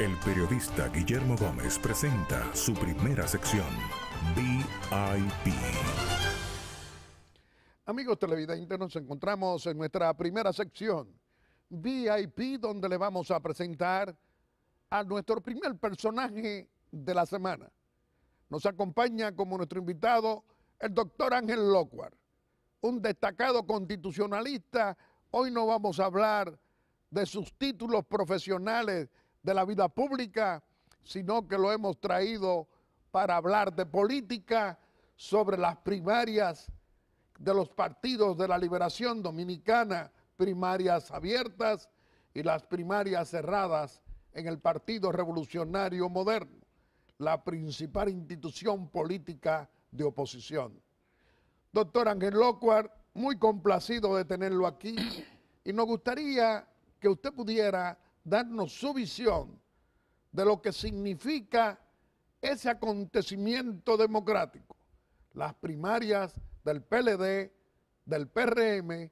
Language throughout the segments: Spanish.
El periodista Guillermo Gómez presenta su primera sección, VIP. Amigos televidentes, nos encontramos en nuestra primera sección, VIP, donde le vamos a presentar a nuestro primer personaje de la semana. Nos acompaña como nuestro invitado el doctor Ángel Locuar, un destacado constitucionalista. Hoy no vamos a hablar de sus títulos profesionales de la vida pública, sino que lo hemos traído para hablar de política sobre las primarias de los partidos de la liberación dominicana, primarias abiertas y las primarias cerradas en el Partido Revolucionario Moderno, la principal institución política de oposición. Doctor Ángel Locuar, muy complacido de tenerlo aquí y nos gustaría que usted pudiera darnos su visión de lo que significa ese acontecimiento democrático, las primarias del PLD, del PRM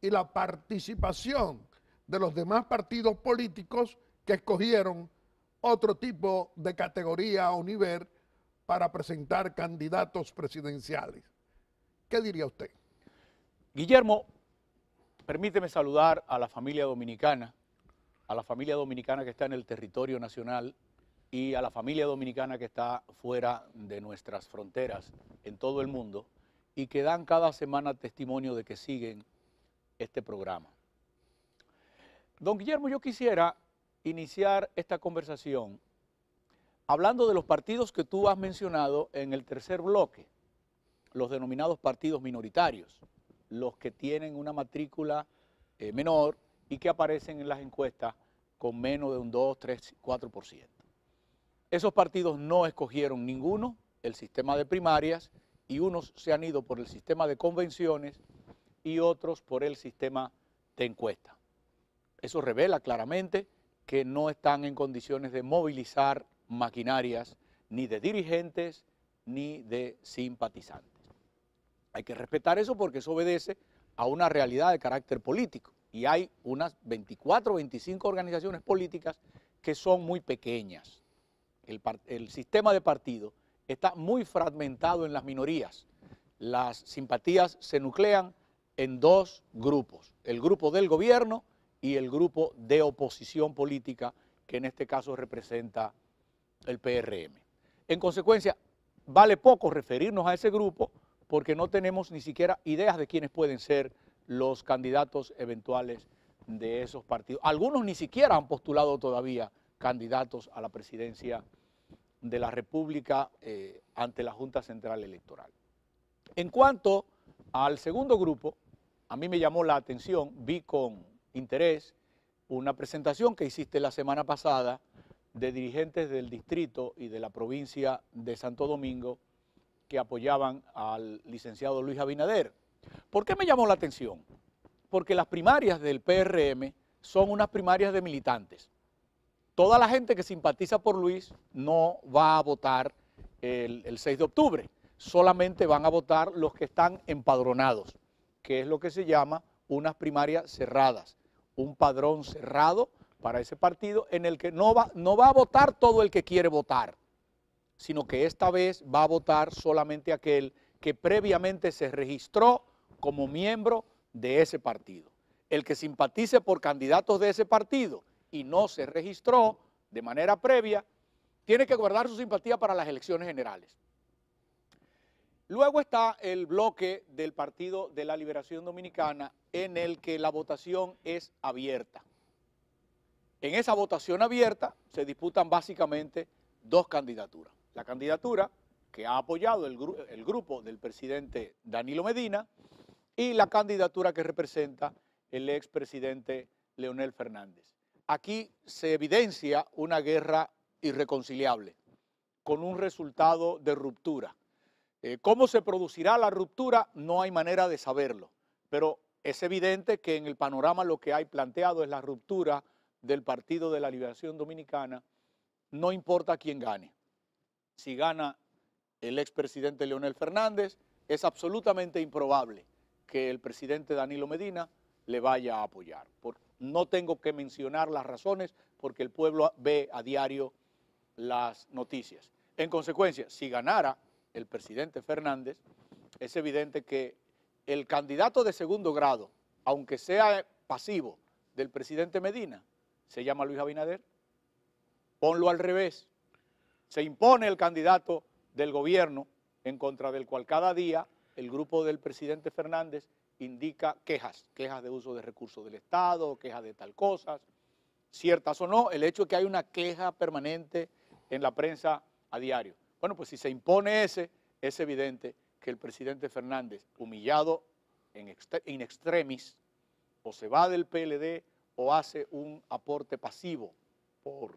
y la participación de los demás partidos políticos que escogieron otro tipo de categoría o nivel para presentar candidatos presidenciales. ¿Qué diría usted? Guillermo, permíteme saludar a la familia dominicana a la familia dominicana que está en el territorio nacional y a la familia dominicana que está fuera de nuestras fronteras en todo el mundo y que dan cada semana testimonio de que siguen este programa. Don Guillermo, yo quisiera iniciar esta conversación hablando de los partidos que tú has mencionado en el tercer bloque, los denominados partidos minoritarios, los que tienen una matrícula eh, menor, y que aparecen en las encuestas con menos de un 2, 3, 4%. Esos partidos no escogieron ninguno el sistema de primarias y unos se han ido por el sistema de convenciones y otros por el sistema de encuestas. Eso revela claramente que no están en condiciones de movilizar maquinarias ni de dirigentes ni de simpatizantes. Hay que respetar eso porque eso obedece a una realidad de carácter político y hay unas 24 o 25 organizaciones políticas que son muy pequeñas. El, sistema de partido está muy fragmentado en las minorías. Las simpatías se nuclean en dos grupos, el grupo del gobierno y el grupo de oposición política, que en este caso representa el PRM. En consecuencia, vale poco referirnos a ese grupo porque no tenemos ni siquiera ideas de quiénes pueden ser los candidatos eventuales de esos partidos. Algunos ni siquiera han postulado todavía candidatos a la presidencia de la República eh, ante la Junta Central Electoral. En cuanto al segundo grupo, a mí me llamó la atención, vi con interés una presentación que hiciste la semana pasada de dirigentes del distrito y de la provincia de Santo Domingo que apoyaban al licenciado Luis Abinader. ¿Por qué me llamó la atención? Porque las primarias del PRM son unas primarias de militantes. Toda la gente que simpatiza por Luis no va a votar el, 6 de octubre, solamente van a votar los que están empadronados, que es lo que se llama unas primarias cerradas, un padrón cerrado para ese partido en el que no va, no va a votar todo el que quiere votar, sino que esta vez va a votar solamente aquel que previamente se registró como miembro de ese partido. El que simpatice por candidatos de ese partido y no se registró de manera previa, tiene que guardar su simpatía para las elecciones generales. Luego está el bloque del Partido de la Liberación Dominicana en el que la votación es abierta. En esa votación abierta se disputan básicamente dos candidaturas. La candidatura que ha apoyado el, grupo del presidente Danilo Medina y la candidatura que representa el expresidente Leonel Fernández. Aquí se evidencia una guerra irreconciliable, con un resultado de ruptura. Eh, ¿Cómo se producirá la ruptura? No hay manera de saberlo, pero es evidente que en el panorama lo que hay planteado es la ruptura del Partido de la Liberación Dominicana, no importa quién gane. Si gana el expresidente Leonel Fernández, es absolutamente improbable que el presidente Danilo Medina le vaya a apoyar. no tengo que mencionar las razones porque el pueblo ve a diario las noticias. En consecuencia, si ganara el presidente Fernández, es evidente que el candidato de segundo grado, aunque sea pasivo del presidente Medina, se llama Luis Abinader. Ponlo al revés. Se impone el candidato del gobierno en contra del cual cada día el grupo del presidente Fernández indica quejas, quejas de uso de recursos del Estado, quejas de tal cosas, ciertas o no, el hecho es que hay una queja permanente en la prensa a diario. Bueno, pues si se impone ese, es evidente que el presidente Fernández, humillado en in extremis, o se va del PLD o hace un aporte pasivo por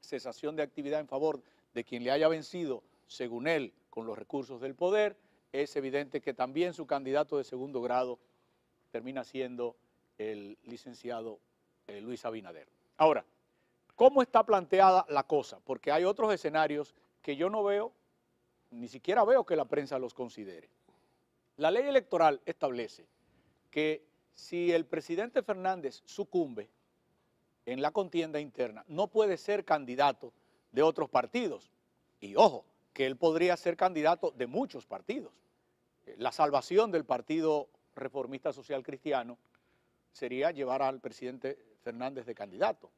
cesación de actividad en favor de quien le haya vencido, según él, con los recursos del poder, es evidente que también su candidato de segundo grado termina siendo el licenciado eh, Luis Abinader. Ahora, ¿cómo está planteada la cosa? Porque hay otros escenarios que yo no veo, ni siquiera veo que la prensa los considere. La ley electoral establece que si el presidente Fernández sucumbe en la contienda interna, no puede ser candidato de otros partidos. Y ojo, que él podría ser candidato de muchos partidos. Eh, la salvación del Partido Reformista Social Cristiano sería llevar al presidente Fernández de candidato.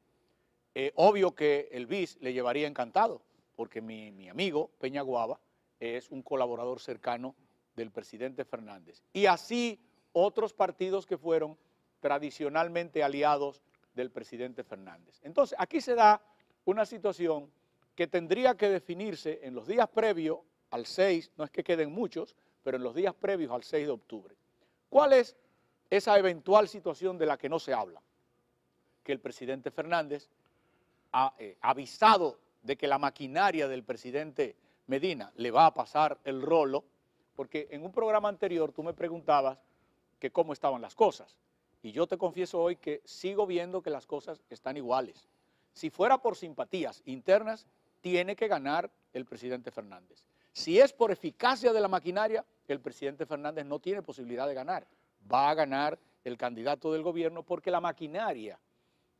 Eh, obvio que el BIS le llevaría encantado, porque mi, mi amigo Peña Guava es un colaborador cercano del presidente Fernández. Y así otros partidos que fueron tradicionalmente aliados del presidente Fernández. Entonces, aquí se da una situación que tendría que definirse en los días previos al 6, no es que queden muchos, pero en los días previos al 6 de octubre. ¿Cuál es esa eventual situación de la que no se habla? Que el presidente Fernández eh, ha avisado de que la maquinaria del presidente Medina le va a pasar el rolo, porque en un programa anterior tú me preguntabas que cómo estaban las cosas. Y yo te confieso hoy que sigo viendo que las cosas están iguales. Si fuera por simpatías internas, tiene que ganar el presidente Fernández. Si es por eficacia de la maquinaria, el presidente Fernández no tiene posibilidad de ganar. Va a ganar el candidato del gobierno porque la maquinaria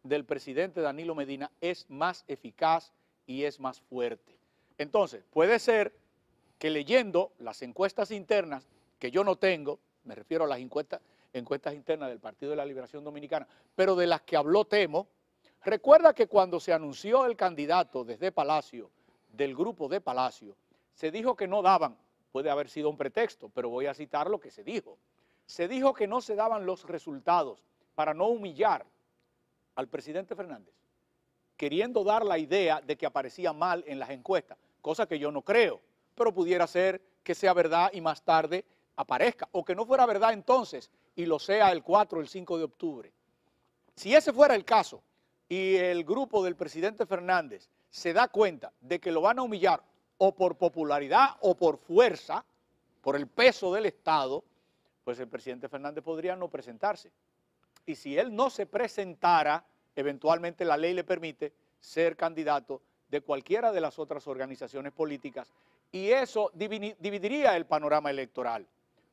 del presidente Danilo Medina es más eficaz y es más fuerte. Entonces, puede ser que leyendo las encuestas internas, que yo no tengo, me refiero a las encuestas, internas del Partido de la Liberación Dominicana, pero de las que habló Temo, Recuerda que cuando se anunció el candidato desde Palacio, del grupo de Palacio, se dijo que no daban, puede haber sido un pretexto, pero voy a citar lo que se dijo. Se dijo que no se daban los resultados para no humillar al presidente Fernández, queriendo dar la idea de que aparecía mal en las encuestas, cosa que yo no creo, pero pudiera ser que sea verdad y más tarde aparezca, o que no fuera verdad entonces y lo sea el 4 o el 5 de octubre. Si ese fuera el caso, y el grupo del presidente Fernández se da cuenta de que lo van a humillar o por popularidad o por fuerza, por el peso del Estado, pues el presidente Fernández podría no presentarse. Y si él no se presentara, eventualmente la ley le permite ser candidato de cualquiera de las otras organizaciones políticas y eso dividiría el panorama electoral,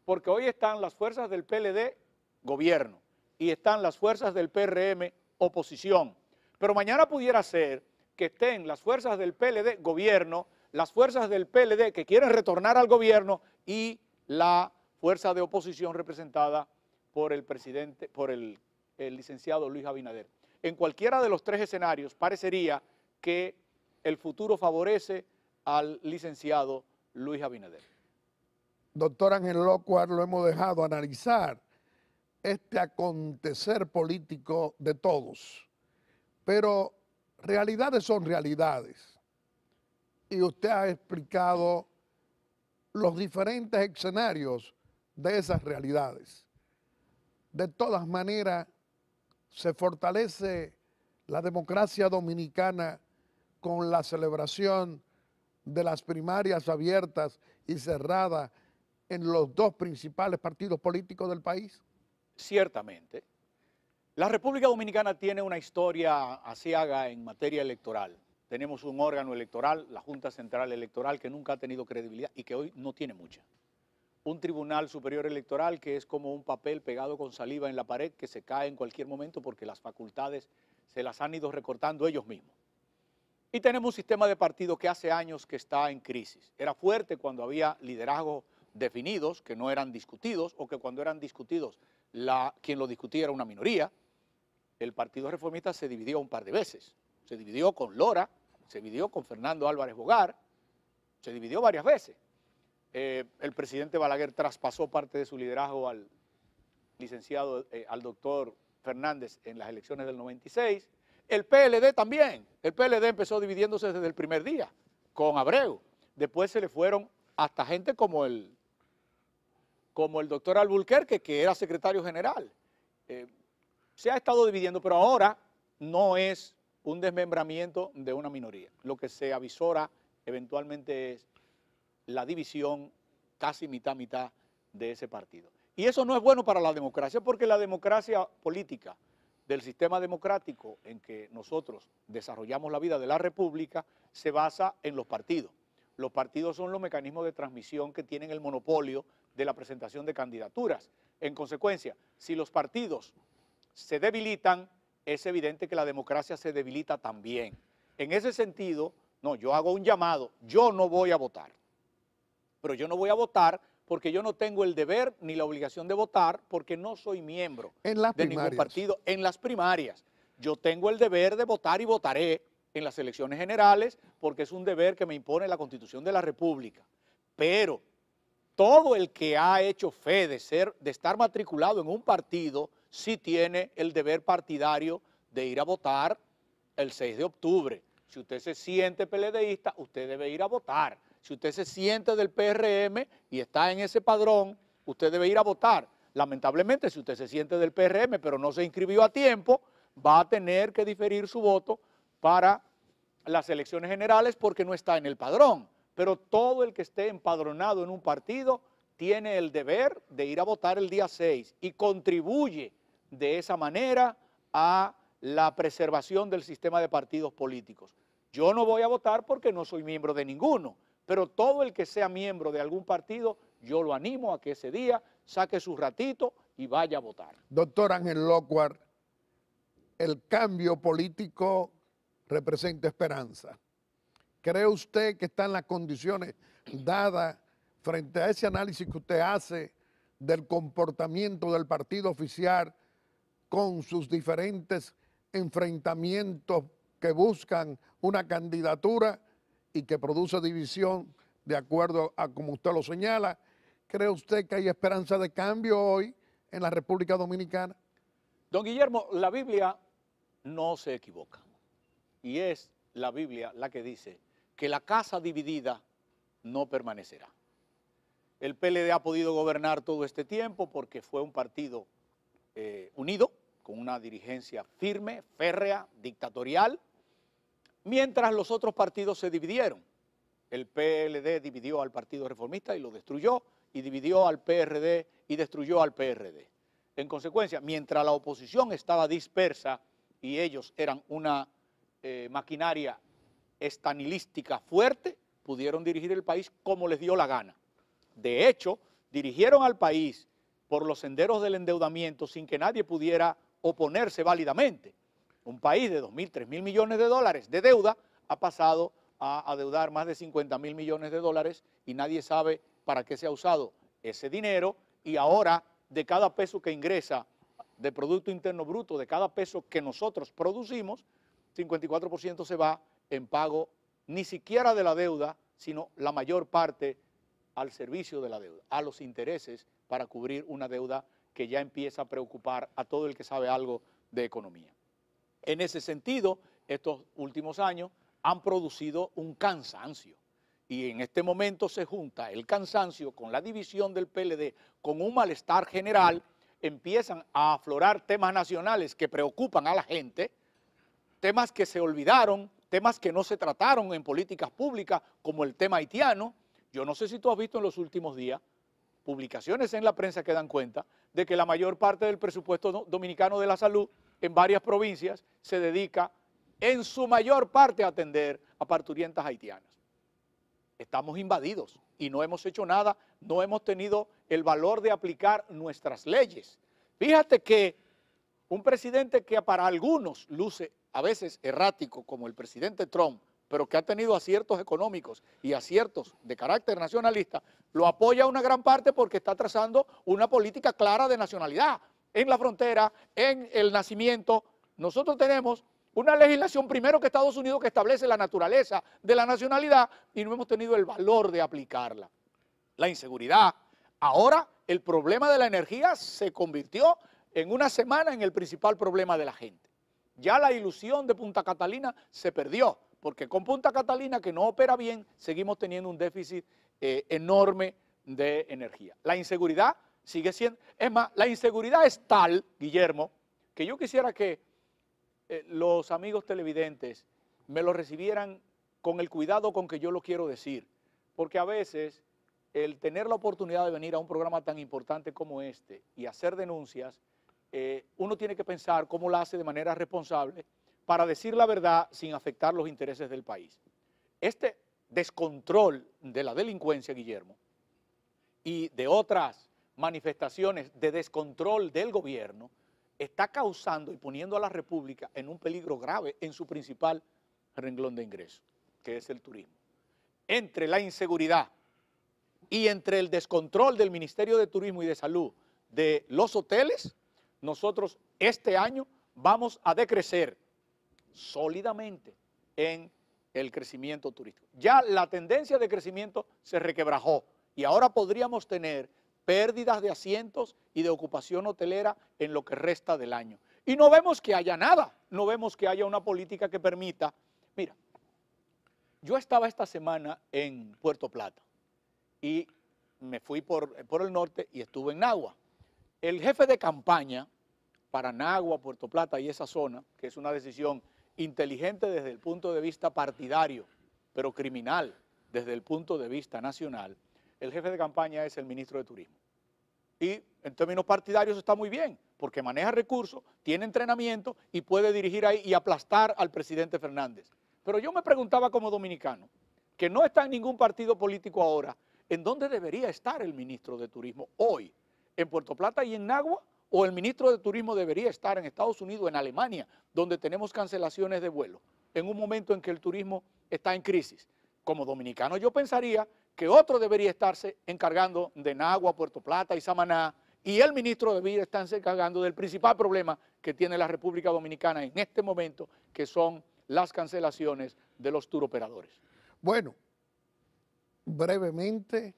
porque hoy están las fuerzas del PLD, gobierno, y están las fuerzas del PRM, oposición. Pero mañana pudiera ser que estén las fuerzas del PLD, gobierno, las fuerzas del PLD que quieren retornar al gobierno y la fuerza de oposición representada por el presidente, por el, licenciado Luis Abinader. En cualquiera de los tres escenarios parecería que el futuro favorece al licenciado Luis Abinader. Doctor Ángel Locuar, lo hemos dejado analizar este acontecer político de todos pero realidades son realidades. Y usted ha explicado los diferentes escenarios de esas realidades. De todas maneras, se fortalece la democracia dominicana con la celebración de las primarias abiertas y cerradas en los dos principales partidos políticos del país? Ciertamente, la República Dominicana tiene una historia asiaga en materia electoral. Tenemos un órgano electoral, la Junta Central Electoral, que nunca ha tenido credibilidad y que hoy no tiene mucha. Un Tribunal Superior Electoral que es como un papel pegado con saliva en la pared que se cae en cualquier momento porque las facultades se las han ido recortando ellos mismos. Y tenemos un sistema de partido que hace años que está en crisis. Era fuerte cuando había liderazgos definidos que no eran discutidos o que cuando eran discutidos quien lo discutía era una minoría el Partido Reformista se dividió un par de veces. Se dividió con Lora, se dividió con Fernando Álvarez Bogar, se dividió varias veces. Eh, el presidente Balaguer traspasó parte de su liderazgo al licenciado, eh, al doctor Fernández en las elecciones del 96. El PLD también. El PLD empezó dividiéndose desde el primer día con Abreu. Después se le fueron hasta gente como el, como el doctor Albulquerque, que era secretario general. Eh, se ha estado dividiendo, pero ahora no es un desmembramiento de una minoría. Lo que se avisora eventualmente es la división casi mitad-mitad de ese partido. Y eso no es bueno para la democracia, porque la democracia política del sistema democrático en que nosotros desarrollamos la vida de la República se basa en los partidos. Los partidos son los mecanismos de transmisión que tienen el monopolio de la presentación de candidaturas. En consecuencia, si los partidos se debilitan, es evidente que la democracia se debilita también. En ese sentido, no, yo hago un llamado, yo no voy a votar. Pero yo no voy a votar porque yo no tengo el deber ni la obligación de votar porque no soy miembro de ningún partido en las primarias. Yo tengo el deber de votar y votaré en las elecciones generales porque es un deber que me impone la Constitución de la República. Pero todo el que ha hecho fe de, ser, de estar matriculado en un partido si tiene el deber partidario de ir a votar el 6 de octubre. Si usted se siente peledeísta, usted debe ir a votar. Si usted se siente del PRM y está en ese padrón, usted debe ir a votar. Lamentablemente, si usted se siente del PRM pero no se inscribió a tiempo, va a tener que diferir su voto para las elecciones generales porque no está en el padrón. Pero todo el que esté empadronado en un partido tiene el deber de ir a votar el día 6 y contribuye de esa manera a la preservación del sistema de partidos políticos. Yo no voy a votar porque no soy miembro de ninguno, pero todo el que sea miembro de algún partido, yo lo animo a que ese día saque su ratito y vaya a votar. Doctor Ángel Locuar, el cambio político representa esperanza. ¿Cree usted que están las condiciones dadas frente a ese análisis que usted hace del comportamiento del partido oficial con sus diferentes enfrentamientos que buscan una candidatura y que produce división de acuerdo a como usted lo señala. ¿Cree usted que hay esperanza de cambio hoy en la República Dominicana? Don Guillermo, la Biblia no se equivoca. Y es la Biblia la que dice que la casa dividida no permanecerá. El PLD ha podido gobernar todo este tiempo porque fue un partido eh, unido, con una dirigencia firme, férrea, dictatorial, mientras los otros partidos se dividieron. El PLD dividió al Partido Reformista y lo destruyó, y dividió al PRD y destruyó al PRD. En consecuencia, mientras la oposición estaba dispersa y ellos eran una eh, maquinaria estanilística fuerte, pudieron dirigir el país como les dio la gana. De hecho, dirigieron al país por los senderos del endeudamiento sin que nadie pudiera oponerse válidamente. Un país de 2.000, 3.000 millones de dólares de deuda ha pasado a adeudar más de 50.000 mil millones de dólares y nadie sabe para qué se ha usado ese dinero y ahora de cada peso que ingresa de Producto Interno Bruto, de cada peso que nosotros producimos, 54% se va en pago ni siquiera de la deuda, sino la mayor parte al servicio de la deuda, a los intereses para cubrir una deuda que ya empieza a preocupar a todo el que sabe algo de economía. En ese sentido, estos últimos años han producido un cansancio y en este momento se junta el cansancio con la división del PLD, con un malestar general, empiezan a aflorar temas nacionales que preocupan a la gente, temas que se olvidaron, temas que no se trataron en políticas públicas, como el tema haitiano. Yo no sé si tú has visto en los últimos días publicaciones en la prensa que dan cuenta de que la mayor parte del presupuesto dominicano de la salud en varias provincias se dedica en su mayor parte a atender a parturientas haitianas. Estamos invadidos y no hemos hecho nada, no hemos tenido el valor de aplicar nuestras leyes. Fíjate que un presidente que para algunos luce a veces errático, como el presidente Trump, pero que ha tenido aciertos económicos y aciertos de carácter nacionalista, lo apoya una gran parte porque está trazando una política clara de nacionalidad en la frontera, en el nacimiento. Nosotros tenemos una legislación primero que Estados Unidos que establece la naturaleza de la nacionalidad y no hemos tenido el valor de aplicarla. La inseguridad. Ahora el problema de la energía se convirtió en una semana en el principal problema de la gente. Ya la ilusión de Punta Catalina se perdió porque con Punta Catalina, que no opera bien, seguimos teniendo un déficit eh, enorme de energía. La inseguridad sigue siendo, es más, la inseguridad es tal, Guillermo, que yo quisiera que eh, los amigos televidentes me lo recibieran con el cuidado con que yo lo quiero decir, porque a veces el tener la oportunidad de venir a un programa tan importante como este y hacer denuncias, eh, uno tiene que pensar cómo lo hace de manera responsable, para decir la verdad sin afectar los intereses del país. Este descontrol de la delincuencia, Guillermo, y de otras manifestaciones de descontrol del gobierno, está causando y poniendo a la República en un peligro grave en su principal renglón de ingreso, que es el turismo. Entre la inseguridad y entre el descontrol del Ministerio de Turismo y de Salud de los hoteles, nosotros este año vamos a decrecer sólidamente en el crecimiento turístico. Ya la tendencia de crecimiento se requebrajó y ahora podríamos tener pérdidas de asientos y de ocupación hotelera en lo que resta del año. Y no vemos que haya nada, no vemos que haya una política que permita. Mira, yo estaba esta semana en Puerto Plata y me fui por, el norte y estuve en Nagua. El jefe de campaña para Nagua, Puerto Plata y esa zona, que es una decisión inteligente desde el punto de vista partidario, pero criminal desde el punto de vista nacional, el jefe de campaña es el ministro de Turismo. Y en términos partidarios está muy bien, porque maneja recursos, tiene entrenamiento y puede dirigir ahí y aplastar al presidente Fernández. Pero yo me preguntaba como dominicano, que no está en ningún partido político ahora, ¿en dónde debería estar el ministro de Turismo hoy? ¿En Puerto Plata y en Nagua? o el ministro de Turismo debería estar en Estados Unidos, en Alemania, donde tenemos cancelaciones de vuelo, en un momento en que el turismo está en crisis. Como dominicano yo pensaría que otro debería estarse encargando de Nagua, Puerto Plata y Samaná, y el ministro debería estarse encargando del principal problema que tiene la República Dominicana en este momento, que son las cancelaciones de los turoperadores. Bueno, brevemente,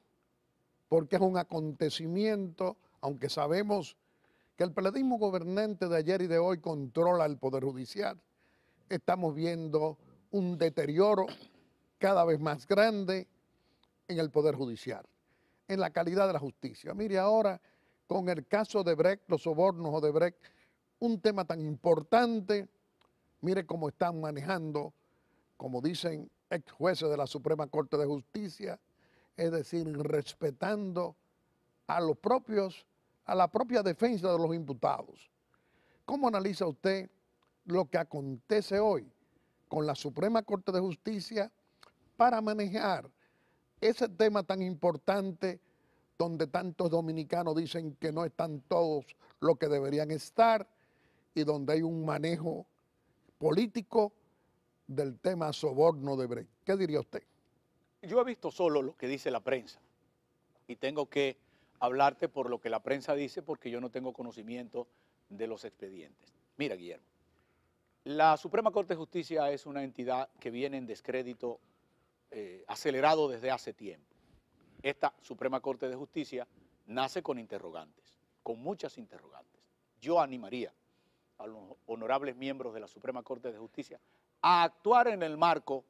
porque es un acontecimiento, aunque sabemos que el periodismo gobernante de ayer y de hoy controla el Poder Judicial. Estamos viendo un deterioro cada vez más grande en el Poder Judicial, en la calidad de la justicia. Mire, ahora con el caso de Brecht, los sobornos o de Brecht, un tema tan importante, mire cómo están manejando, como dicen ex jueces de la Suprema Corte de Justicia, es decir, respetando a los propios a la propia defensa de los imputados. ¿Cómo analiza usted lo que acontece hoy con la Suprema Corte de Justicia para manejar ese tema tan importante donde tantos dominicanos dicen que no están todos lo que deberían estar y donde hay un manejo político del tema soborno de Brecht? ¿Qué diría usted? Yo he visto solo lo que dice la prensa y tengo que hablarte por lo que la prensa dice porque yo no tengo conocimiento de los expedientes. Mira, Guillermo, la Suprema Corte de Justicia es una entidad que viene en descrédito eh, acelerado desde hace tiempo. Esta Suprema Corte de Justicia nace con interrogantes, con muchas interrogantes. Yo animaría a los honorables miembros de la Suprema Corte de Justicia a actuar en el marco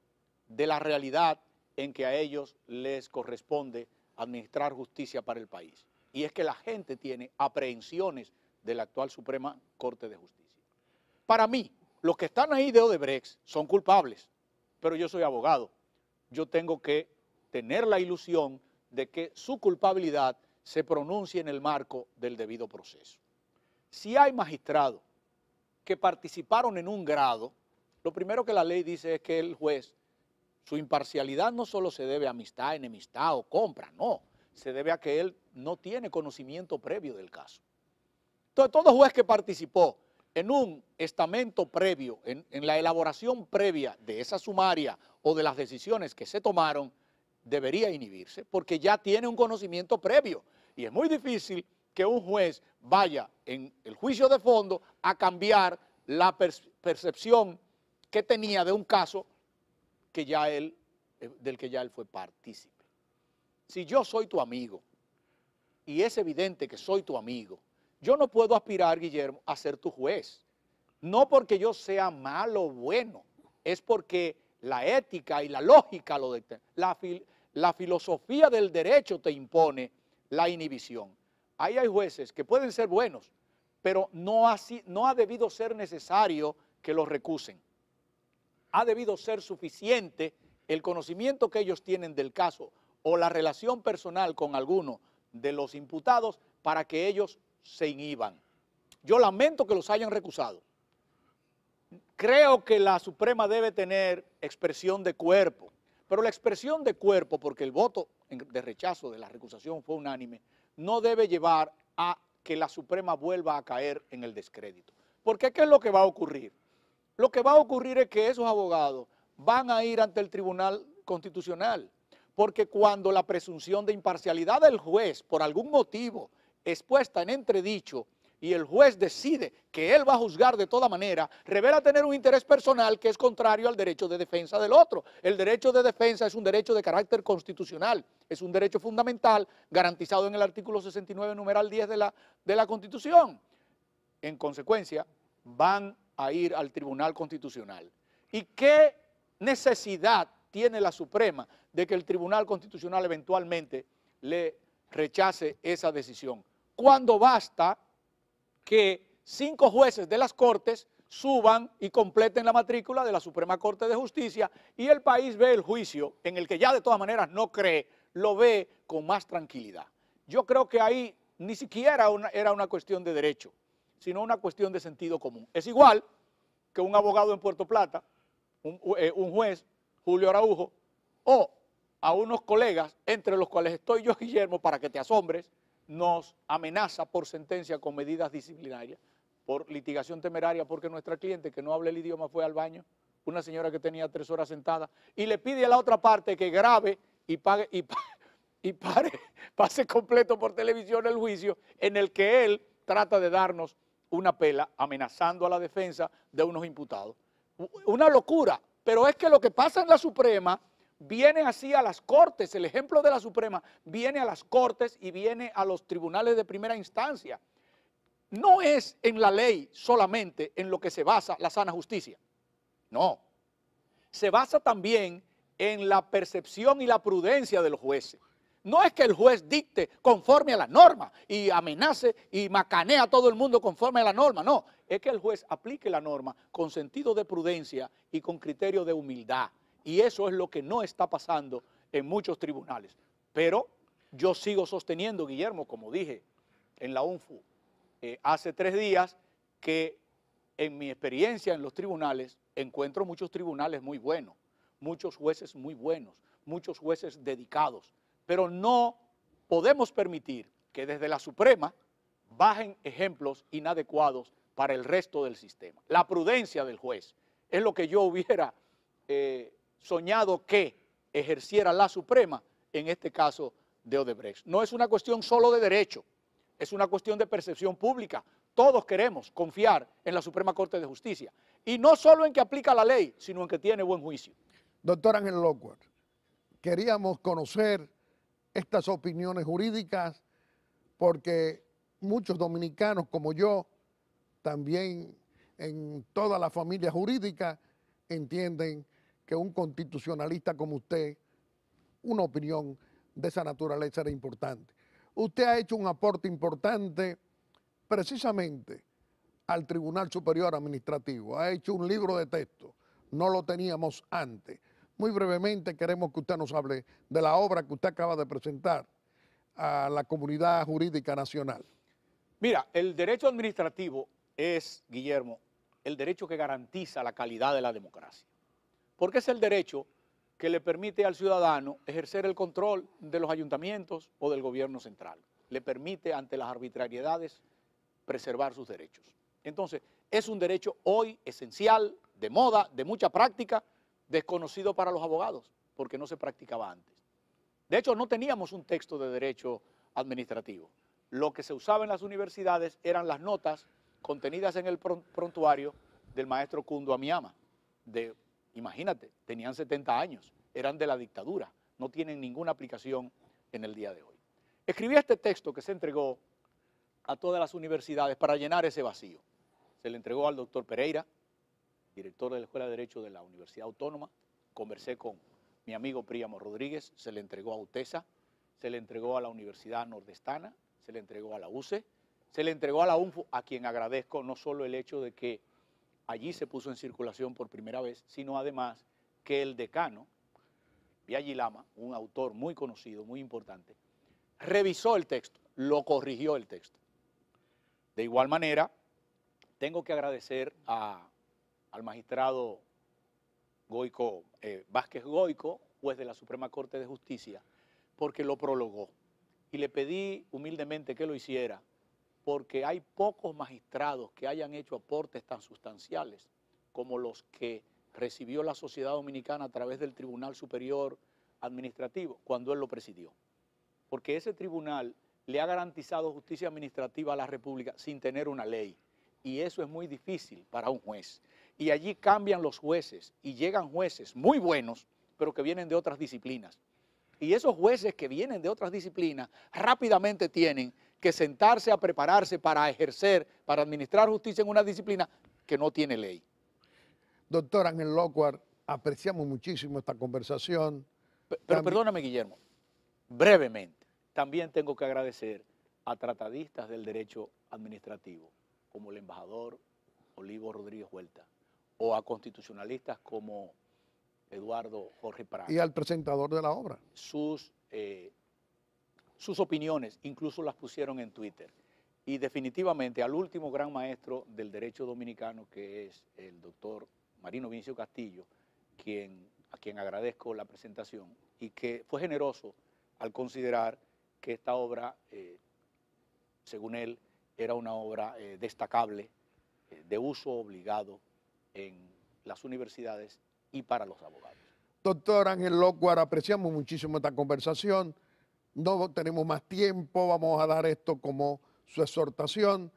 de la realidad en que a ellos les corresponde administrar justicia para el país. Y es que la gente tiene aprehensiones de la actual Suprema Corte de Justicia. Para mí, los que están ahí de Odebrecht son culpables, pero yo soy abogado. Yo tengo que tener la ilusión de que su culpabilidad se pronuncie en el marco del debido proceso. Si hay magistrados que participaron en un grado, lo primero que la ley dice es que el juez su imparcialidad no solo se debe a amistad, enemistad o compra, no. Se debe a que él no tiene conocimiento previo del caso. Entonces, todo juez que participó en un estamento previo, en, en la elaboración previa de esa sumaria o de las decisiones que se tomaron, debería inhibirse porque ya tiene un conocimiento previo. Y es muy difícil que un juez vaya en el juicio de fondo a cambiar la percepción que tenía de un caso que ya él, eh, del que ya él fue partícipe. Si yo soy tu amigo, y es evidente que soy tu amigo, yo no puedo aspirar, Guillermo, a ser tu juez. No porque yo sea malo o bueno, es porque la ética y la lógica lo de La, filosofía del derecho te impone la inhibición. Ahí hay jueces que pueden ser buenos, pero no ha debido ser necesario que los recusen ha debido ser suficiente el conocimiento que ellos tienen del caso o la relación personal con alguno de los imputados para que ellos se inhiban. Yo lamento que los hayan recusado. Creo que la Suprema debe tener expresión de cuerpo, pero la expresión de cuerpo, porque el voto de rechazo de la recusación fue unánime, no debe llevar a que la Suprema vuelva a caer en el descrédito. Porque ¿qué es lo que va a ocurrir? lo que va a ocurrir es que esos abogados van a ir ante el Tribunal Constitucional, porque cuando la presunción de imparcialidad del juez, por algún motivo, es puesta en entredicho, y el juez decide que él va a juzgar de toda manera, revela tener un interés personal que es contrario al derecho de defensa del otro. El derecho de defensa es un derecho de carácter constitucional, es un derecho fundamental garantizado en el artículo 69, numeral 10 de la, de la Constitución. En consecuencia, van a ir al Tribunal Constitucional. ¿Y qué necesidad tiene la Suprema de que el Tribunal Constitucional eventualmente le rechace esa decisión? Cuando basta que cinco jueces de las Cortes suban y completen la matrícula de la Suprema Corte de Justicia y el país ve el juicio en el que ya de todas maneras no cree, lo ve con más tranquilidad. Yo creo que ahí ni siquiera era una cuestión de derecho sino una cuestión de sentido común. Es igual que un abogado en Puerto Plata, un, eh, juez, Julio Araujo, o a unos colegas, entre los cuales estoy yo, Guillermo, para que te asombres, nos amenaza por sentencia con medidas disciplinarias, por litigación temeraria, porque nuestra cliente que no habla el idioma fue al baño, una señora que tenía tres horas sentada, y le pide a la otra parte que grabe y pague y, y pare, pase completo por televisión el juicio en el que él trata de darnos una pela amenazando a la defensa de unos imputados. Una locura, pero es que lo que pasa en la Suprema viene así a las cortes, el ejemplo de la Suprema viene a las cortes y viene a los tribunales de primera instancia. No es en la ley solamente en lo que se basa la sana justicia, no. Se basa también en la percepción y la prudencia de los jueces no es que el juez dicte conforme a la norma y amenace y macanea a todo el mundo conforme a la norma, no, es que el juez aplique la norma con sentido de prudencia y con criterio de humildad. Y eso es lo que no está pasando en muchos tribunales. Pero yo sigo sosteniendo, Guillermo, como dije en la UNFU eh, hace tres días, que en mi experiencia en los tribunales encuentro muchos tribunales muy buenos, muchos jueces muy buenos, muchos jueces dedicados, pero no podemos permitir que desde la Suprema bajen ejemplos inadecuados para el resto del sistema. La prudencia del juez es lo que yo hubiera eh, soñado que ejerciera la Suprema en este caso de Odebrecht. No es una cuestión solo de derecho, es una cuestión de percepción pública. Todos queremos confiar en la Suprema Corte de Justicia y no solo en que aplica la ley, sino en que tiene buen juicio. Doctor Ángel Lockwood, queríamos conocer estas opiniones jurídicas porque muchos dominicanos como yo, también en toda la familia jurídica, entienden que un constitucionalista como usted, una opinión de esa naturaleza era importante. Usted ha hecho un aporte importante precisamente al Tribunal Superior Administrativo, ha hecho un libro de texto, no lo teníamos antes. Muy brevemente queremos que usted nos hable de la obra que usted acaba de presentar a la comunidad jurídica nacional. Mira, el derecho administrativo es, Guillermo, el derecho que garantiza la calidad de la democracia, porque es el derecho que le permite al ciudadano ejercer el control de los ayuntamientos o del gobierno central. Le permite ante las arbitrariedades preservar sus derechos. Entonces, es un derecho hoy esencial, de moda, de mucha práctica, desconocido para los abogados, porque no se practicaba antes. De hecho, no teníamos un texto de derecho administrativo. Lo que se usaba en las universidades eran las notas contenidas en el prontuario del maestro Kundo Amiama. De, imagínate, tenían 70 años, eran de la dictadura, no tienen ninguna aplicación en el día de hoy. Escribí este texto que se entregó a todas las universidades para llenar ese vacío. Se le entregó al doctor Pereira, director de la Escuela de Derecho de la Universidad Autónoma. Conversé con mi amigo Príamo Rodríguez, se le entregó a UTESA, se le entregó a la Universidad Nordestana, se le entregó a la UCE, se le entregó a la UNFU, a quien agradezco no solo el hecho de que allí se puso en circulación por primera vez, sino además que el decano, Viaggi Lama, un autor muy conocido, muy importante, revisó el texto, lo corrigió el texto. De igual manera, tengo que agradecer a al magistrado Goico, eh, Vázquez Goico, juez de la Suprema Corte de Justicia, porque lo prologó. Y le pedí humildemente que lo hiciera, porque hay pocos magistrados que hayan hecho aportes tan sustanciales como los que recibió la sociedad dominicana a través del Tribunal Superior Administrativo cuando él lo presidió. Porque ese tribunal le ha garantizado justicia administrativa a la República sin tener una ley. Y eso es muy difícil para un juez y allí cambian los jueces y llegan jueces muy buenos, pero que vienen de otras disciplinas. Y esos jueces que vienen de otras disciplinas rápidamente tienen que sentarse a prepararse para ejercer, para administrar justicia en una disciplina que no tiene ley. Doctor Ángel Lockhart, apreciamos muchísimo esta conversación. Pero, perdóname, Guillermo, brevemente, también tengo que agradecer a tratadistas del derecho administrativo, como el embajador Olivo Rodríguez Huerta, o a constitucionalistas como Eduardo Jorge Prado. Y al presentador de la obra. Sus, eh, sus opiniones incluso las pusieron en Twitter. Y definitivamente al último gran maestro del derecho dominicano, que es el doctor Marino Vinicio Castillo, quien, a quien agradezco la presentación, y que fue generoso al considerar que esta obra, eh, según él, era una obra eh, destacable, de uso obligado en las universidades y para los abogados. Doctor Ángel Locuar, apreciamos muchísimo esta conversación. No tenemos más tiempo, vamos a dar esto como su exhortación.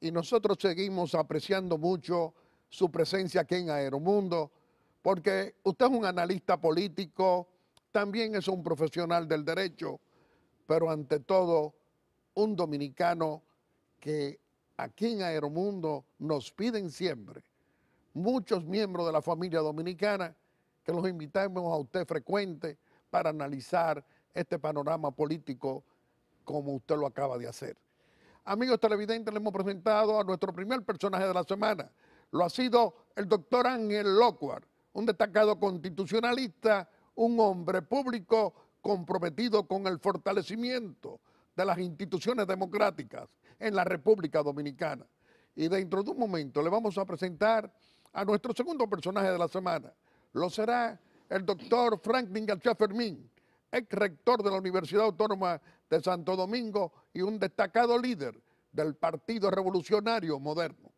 Y nosotros seguimos apreciando mucho su presencia aquí en Aeromundo, porque usted es un analista político, también es un profesional del derecho, pero ante todo un dominicano que aquí en Aeromundo nos piden siempre muchos miembros de la familia dominicana que los invitamos a usted frecuente para analizar este panorama político como usted lo acaba de hacer. Amigos televidentes, le hemos presentado a nuestro primer personaje de la semana. Lo ha sido el doctor Ángel Locuar, un destacado constitucionalista, un hombre público comprometido con el fortalecimiento de las instituciones democráticas en la República Dominicana. Y dentro de un momento le vamos a presentar a nuestro segundo personaje de la semana. Lo será el doctor Franklin García Fermín, ex rector de la Universidad Autónoma de Santo Domingo y un destacado líder del Partido Revolucionario Moderno.